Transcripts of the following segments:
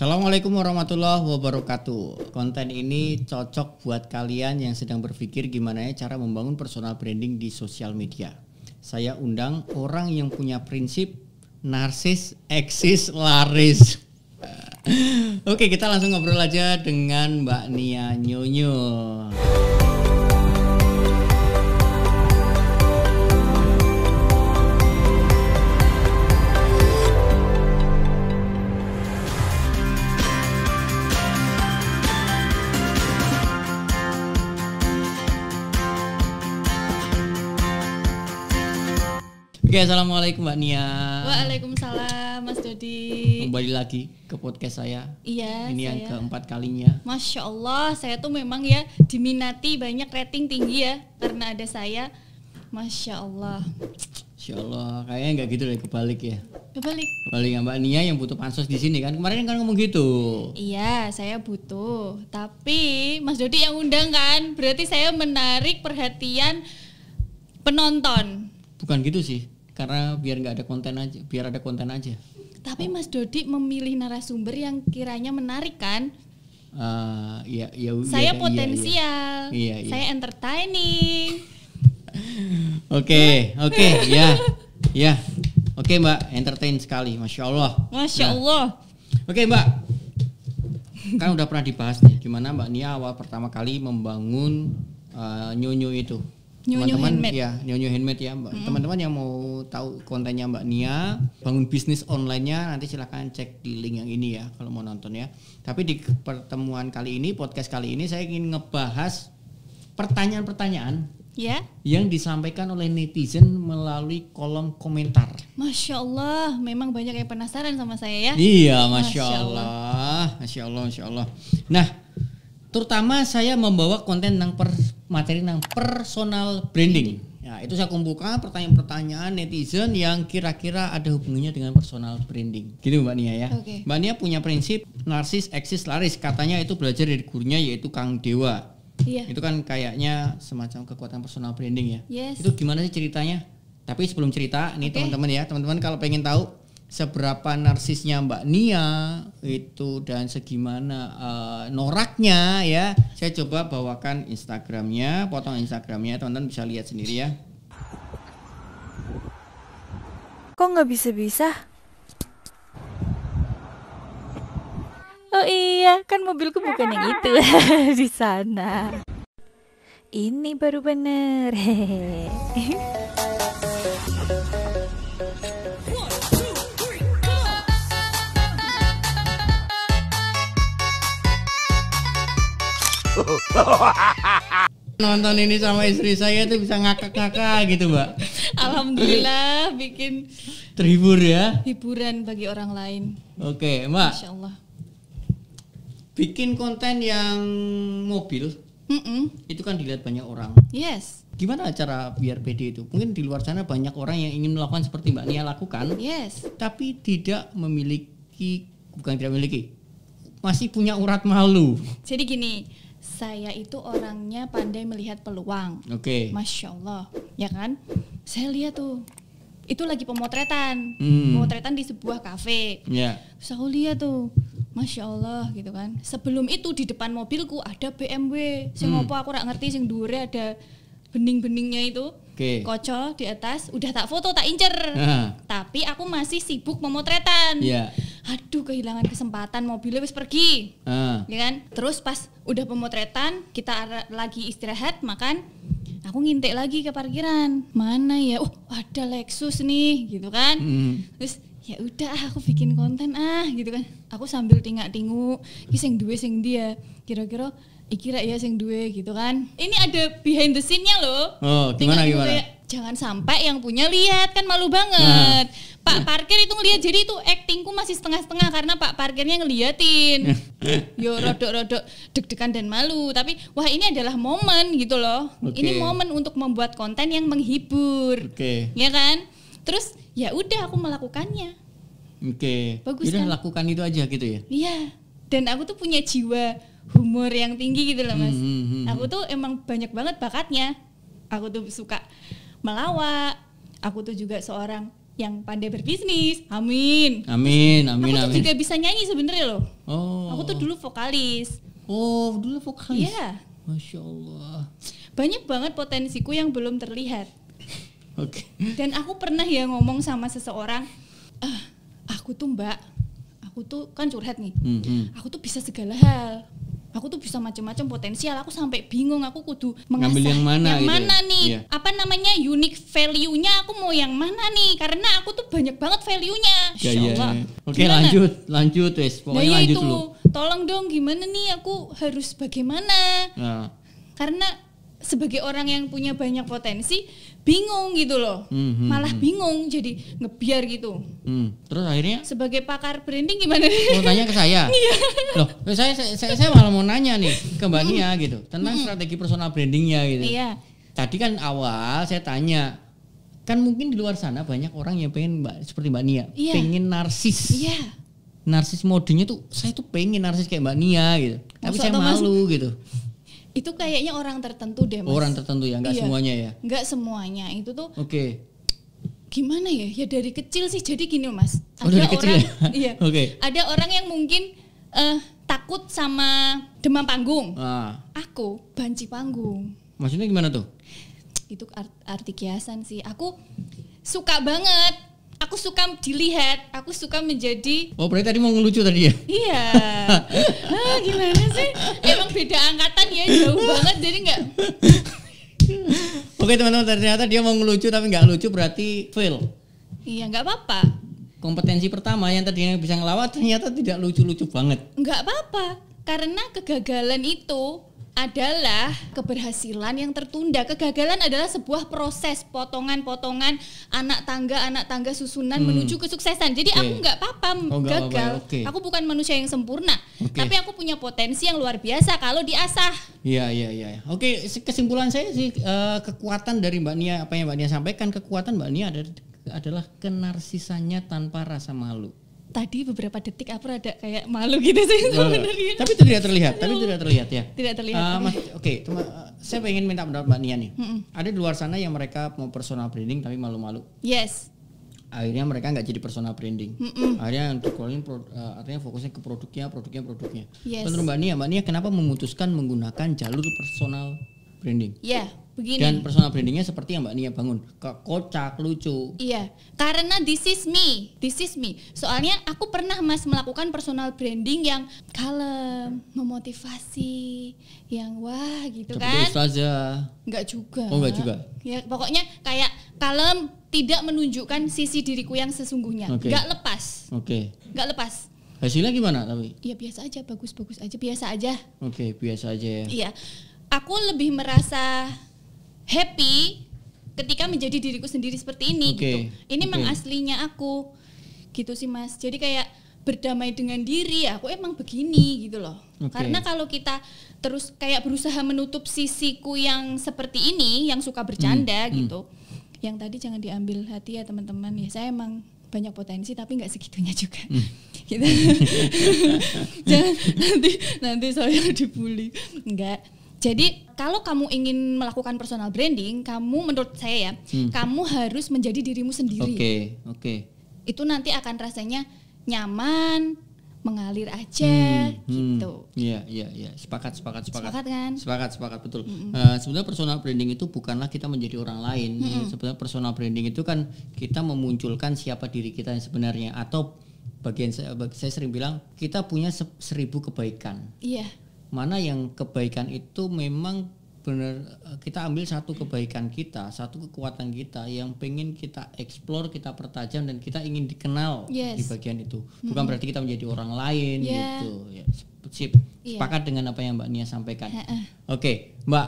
Assalamualaikum warahmatullahi wabarakatuh. Konten ini cocok buat kalian yang sedang berpikir gimana ya cara membangun personal branding di sosial media. Saya undang orang yang punya prinsip narsis, eksis, laris. Oke, kita langsung ngobrol aja dengan Mbak Nia Nyonyo. Oke, ya, okay, assalamualaikum Mbak Nia. Waalaikumsalam Mas Dodi. Kembali lagi ke podcast saya. Iya. Ini saya. yang keempat kalinya. Masya Allah, saya tuh memang ya diminati banyak rating tinggi ya karena ada saya. Masya Allah. Masya Allah, kayaknya nggak gitu deh kebalik ya. Kebalik. Kebalik ya Mbak Nia yang butuh pansos di sini kan. Kemarin kan ngomong gitu. Iya, saya butuh. Tapi Mas Dodi yang undang kan, berarti saya menarik perhatian penonton bukan gitu sih karena biar nggak ada konten aja biar ada konten aja tapi Mas Dodi memilih narasumber yang kiranya menarik kan uh, ya, ya, saya ya, potensial ya, ya. Iya, iya. saya entertaining Oke, oke, ya, ya, oke Mbak, entertain sekali, masya Allah. Masya nah. Allah. Oke Mbak, kan udah pernah dibahas nih, gimana Mbak Nia awal pertama kali membangun uh, eh, nyonyo itu teman-teman ya new new handmade ya mbak teman teman-teman yang mau tahu kontennya mbak Nia bangun bisnis onlinenya nanti silahkan cek di link yang ini ya kalau mau nonton ya tapi di pertemuan kali ini podcast kali ini saya ingin ngebahas pertanyaan-pertanyaan ya yang disampaikan oleh netizen melalui kolom komentar masya Allah memang banyak yang penasaran sama saya ya iya masya, masya Allah. Allah masya Allah masya Allah nah Terutama saya membawa konten tentang per, materi tentang personal branding. Ya, itu saya kumpulkan pertanyaan-pertanyaan netizen yang kira-kira ada hubungannya dengan personal branding. Gitu Mbak Nia ya. Okay. Mbak Nia punya prinsip narsis eksis laris. Katanya itu belajar dari gurunya yaitu Kang Dewa. Iya. Itu kan kayaknya semacam kekuatan personal branding ya. Yes. Itu gimana sih ceritanya? Tapi sebelum cerita, okay. teman-teman ya, teman-teman kalau pengen tahu seberapa narsisnya Mbak Nia itu dan segimana uh, noraknya ya saya coba bawakan Instagramnya potong Instagramnya teman-teman bisa lihat sendiri ya kok nggak bisa bisa oh iya kan mobilku bukan yang itu di sana ini baru bener hehehe nonton ini sama istri saya tuh bisa ngakak-ngakak gitu mbak alhamdulillah bikin terhibur ya hiburan bagi orang lain oke okay, mbak Insya Allah. bikin konten yang mobil mm -mm. itu kan dilihat banyak orang yes gimana cara biar pede itu mungkin di luar sana banyak orang yang ingin melakukan seperti mbak Nia lakukan yes tapi tidak memiliki bukan tidak memiliki masih punya urat malu jadi gini saya itu orangnya pandai melihat peluang. Oke. Okay. Masya Allah, ya kan? Saya lihat tuh, itu lagi pemotretan, hmm. pemotretan di sebuah kafe. Yeah. Saya lihat tuh, Masya Allah gitu kan. Sebelum itu di depan mobilku ada BMW. Sing hmm. aku nggak ngerti, sing dure ada bening-beningnya itu. Okay. Koco di atas, udah tak foto, tak incer. Uh. Tapi aku masih sibuk pemotretan. Yeah aduh kehilangan kesempatan mobilnya wis pergi uh. ya kan terus pas udah pemotretan kita lagi istirahat makan aku ngintek lagi ke parkiran mana ya oh ada Lexus nih gitu kan mm. terus ya udah aku bikin konten ah gitu kan aku sambil tingak tingu kiseng dua sing dia kira-kira Ikira ya sing duwe gitu kan. Ini ada behind the scene-nya loh. Oh, gimana Tinggal gimana? jangan sampai yang punya lihat kan malu banget. Nah. Pak parkir itu ngelihat jadi itu actingku masih setengah-setengah karena Pak parkirnya ngeliatin. Yo rodok-rodok deg-degan dan malu, tapi wah ini adalah momen gitu loh. Okay. Ini momen untuk membuat konten yang menghibur. Oke. Okay. Ya kan? Terus ya udah aku melakukannya. Oke. Okay. Bagus kan? lakukan itu aja gitu ya. Iya. Dan aku tuh punya jiwa humor yang tinggi gitu loh, Mas. Hmm, hmm, hmm. Aku hmm. tuh emang banyak banget bakatnya. Aku tuh suka melawak. Aku tuh juga seorang yang pandai berbisnis. Amin. Amin, amin, amin. aku tuh amin. juga bisa nyanyi sebenarnya loh. Oh. Aku tuh dulu vokalis. Oh, dulu vokalis. Iya. Masya Allah. Banyak banget potensiku yang belum terlihat. Oke. Okay. Dan aku pernah ya ngomong sama seseorang, ah, aku tuh mbak, aku tuh kan curhat nih, mm -hmm. aku tuh bisa segala hal aku tuh bisa macam-macam potensial aku sampai bingung aku kudu mengambil yang mana yang gitu ya? mana ya? nih iya. apa namanya unique value-nya aku mau yang mana nih karena aku tuh banyak banget value-nya ya, ya, ya. oke gimana? lanjut lanjut wes pokoknya nah, lanjut itu, dulu tolong dong gimana nih aku harus bagaimana nah. karena sebagai orang yang punya banyak potensi bingung gitu loh hmm, hmm, malah hmm. bingung jadi ngebiar gitu hmm. terus akhirnya sebagai pakar branding gimana mau tanya ke saya iya. loh eh, saya, saya saya malah mau nanya nih ke mbak Nia gitu tentang hmm. strategi personal brandingnya gitu iya. tadi kan awal saya tanya kan mungkin di luar sana banyak orang yang pengen mbak seperti mbak Nia iya. pengen narsis iya narsis modenya tuh saya tuh pengen narsis kayak mbak Nia gitu Maksud tapi saya malu mas... gitu itu kayaknya orang tertentu deh, Mas. Orang tertentu ya, nggak iya, semuanya ya. Nggak semuanya. Itu tuh Oke. Okay. Gimana ya? Ya dari kecil sih. Jadi gini, Mas. Oh, Ada dari orang kecil ya? iya. Okay. Ada orang yang mungkin uh, takut sama demam panggung. Ah. Aku banci panggung. Maksudnya gimana tuh? Itu art arti kiasan sih. Aku suka banget aku suka dilihat, aku suka menjadi. Oh berarti tadi mau ngelucu tadi ya? Iya. ah, gimana sih? Emang beda angkatan ya jauh banget jadi nggak. Oke teman-teman ternyata dia mau ngelucu tapi nggak lucu berarti fail. Iya nggak apa-apa. Kompetensi pertama yang tadinya bisa ngelawat ternyata tidak lucu-lucu banget. Nggak apa-apa karena kegagalan itu adalah keberhasilan yang tertunda. Kegagalan adalah sebuah proses potongan-potongan anak tangga, anak tangga susunan hmm. menuju kesuksesan. Jadi okay. aku nggak apa-apa oh, gagal. Apa -apa. Ya. Okay. Aku bukan manusia yang sempurna, okay. tapi aku punya potensi yang luar biasa kalau diasah. Iya, iya, iya. Oke, okay. kesimpulan saya sih eh, kekuatan dari Mbak Nia apa yang Mbak Nia sampaikan, kekuatan Mbak Nia adalah kenarsisannya tanpa rasa malu tadi beberapa detik apa ada kayak malu gitu sih iya. sebenarnya. Tapi itu tidak terlihat, tapi tidak terlihat ya. Tidak terlihat. Uh, Oke, okay, eh, saya pengen minta pendapat Mbak Nia nih. Mm -mm. Ada di luar sana yang mereka mau personal branding tapi malu-malu. Yes. Akhirnya mereka nggak jadi personal branding. Mm -mm. Akhirnya untuk calling uh, artinya fokusnya ke produknya, produknya, produknya. Yes. Menurut Mbak Nia, Mbak Nia kenapa memutuskan menggunakan jalur personal branding. Iya, yeah, begini. Dan personal brandingnya seperti yang Mbak Nia bangun, ke kocak, lucu. Iya, karena this is me, this is me. Soalnya aku pernah Mas melakukan personal branding yang kalem, memotivasi, yang wah gitu Seperti kan. saja. Enggak juga. Oh, enggak juga. Ya, pokoknya kayak kalem, tidak menunjukkan sisi diriku yang sesungguhnya. Okay. Enggak lepas. Oke. Okay. Enggak lepas. Hasilnya gimana tapi? Iya biasa aja, bagus-bagus aja, biasa aja. Oke, okay, biasa aja ya. Iya aku lebih merasa happy ketika menjadi diriku sendiri seperti ini okay. gitu. Ini okay. aslinya aku. Gitu sih Mas. Jadi kayak berdamai dengan diri ya, aku emang begini gitu loh. Okay. Karena kalau kita terus kayak berusaha menutup sisiku yang seperti ini, yang suka bercanda hmm. hmm. gitu. Hmm. Yang tadi jangan diambil hati ya teman-teman. Ya saya emang banyak potensi tapi nggak segitunya juga. Hmm. Gitu. jangan nanti nanti saya dibully. Enggak jadi kalau kamu ingin melakukan personal branding, kamu menurut saya ya, hmm. kamu harus menjadi dirimu sendiri. Oke, okay, oke. Okay. Itu nanti akan rasanya nyaman, mengalir aja hmm, hmm, gitu. Iya, iya, iya. Sepakat, sepakat, sepakat. Sepakat kan? Sepakat, sepakat, betul. -hmm. uh, sebenarnya personal branding itu bukanlah kita menjadi orang lain. -hmm. Sebenarnya personal branding itu kan kita memunculkan siapa diri kita yang sebenarnya atau bagian saya, saya sering bilang kita punya seribu kebaikan. Iya. Yeah mana yang kebaikan itu memang benar eh, kita ambil satu kebaikan kita, satu kekuatan kita yang pengen kita explore, kita pertajam dan kita ingin dikenal yes. di bagian itu. Bukan hmm. berarti kita menjadi orang lain yeah. gitu. Ya, sip. Yeah. Sepakat dengan apa yang Mbak Nia sampaikan. Oke, okay, Mbak,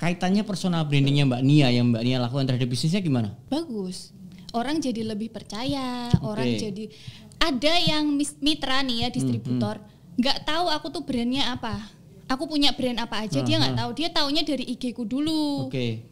kaitannya personal brandingnya Mbak Nia yang Mbak Nia lakukan terhadap bisnisnya gimana? Bagus. Orang jadi lebih percaya, okay. orang jadi ada yang mitra nih ya distributor. Hmm, hmm. tahu aku tuh brandnya apa aku punya brand apa aja hmm. dia nggak tahu dia taunya dari IG ku dulu okay.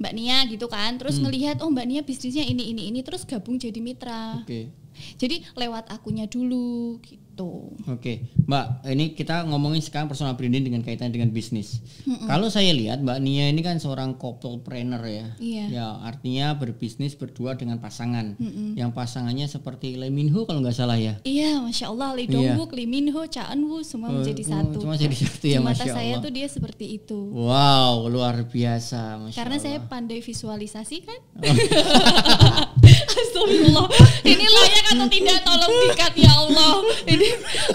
Mbak Nia gitu kan terus hmm. ngelihat oh Mbak Nia bisnisnya ini ini ini terus gabung jadi mitra okay jadi lewat akunya dulu gitu. Oke, okay. Mbak, ini kita ngomongin sekarang personal branding dengan kaitan dengan bisnis. Mm -mm. Kalau saya lihat Mbak Nia ini kan seorang couple trainer ya. Iya. Ya, artinya berbisnis berdua dengan pasangan. Mm Yang pasangannya seperti Lee Min Ho kalau nggak salah ya. Iya, masya Allah Lee Dong iya. Wook, Lee Min Ho, Cha Eun Woo semua oh, menjadi satu. Cuma jadi satu ya, Di mata masya saya tuh dia seperti itu. Wow, luar biasa. Masya Karena Allah. saya pandai visualisasi kan. Oh. Astagfirullah. Ini layak atau tidak tolong dikat ya Allah. Ini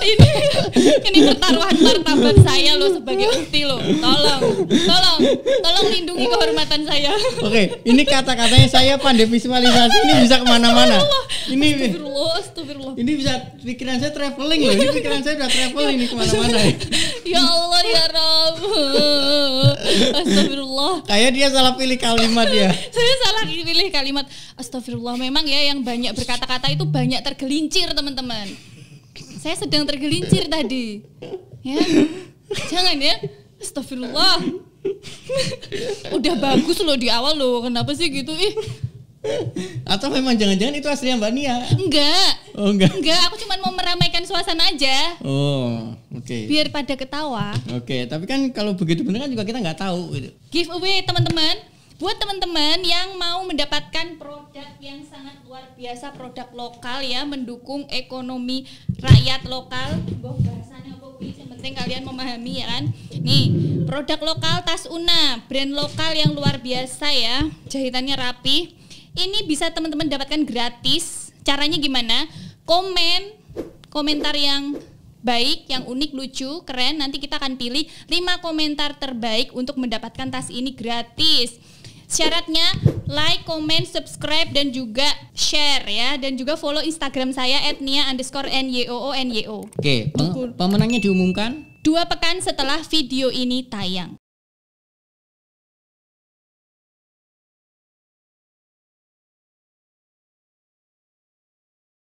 ini ini pertaruhan martabat saya loh sebagai ukti loh. Tolong, tolong, tolong lindungi kehormatan saya. Oke, ini kata-katanya saya pandai visualisasi ini bisa kemana-mana. Ini Oh, astagfirullah. Ini bisa pikiran saya traveling loh. Ini pikiran saya udah traveling nih kemana-mana. Ya. Allah ya Rob. Astagfirullah. Kayak dia salah pilih kalimat ya. saya salah pilih kalimat. Astagfirullah. Memang ya yang banyak berkata-kata itu banyak tergelincir teman-teman. Saya sedang tergelincir tadi. Ya. Jangan ya. Astagfirullah. Udah bagus loh di awal loh. Kenapa sih gitu? Ih, atau memang jangan-jangan itu aslinya Mbak Nia? Enggak. Oh, enggak. Enggak, aku cuma mau meramaikan suasana aja. Oh, oke. Okay. Biar pada ketawa. Oke, okay, tapi kan kalau begitu benar kan juga kita nggak tahu gitu. Give teman-teman. Buat teman-teman yang mau mendapatkan produk yang sangat luar biasa, produk lokal ya, mendukung ekonomi rakyat lokal. bahasannya apa yang penting kalian memahami ya kan. Nih, produk lokal tas Una, brand lokal yang luar biasa ya. Jahitannya rapi ini bisa teman-teman dapatkan gratis. Caranya gimana? Komen komentar yang baik, yang unik, lucu, keren. Nanti kita akan pilih 5 komentar terbaik untuk mendapatkan tas ini gratis. Syaratnya like, comment, subscribe, dan juga share ya. Dan juga follow Instagram saya o o n y o. Oke, pemenangnya diumumkan? Dua pekan setelah video ini tayang.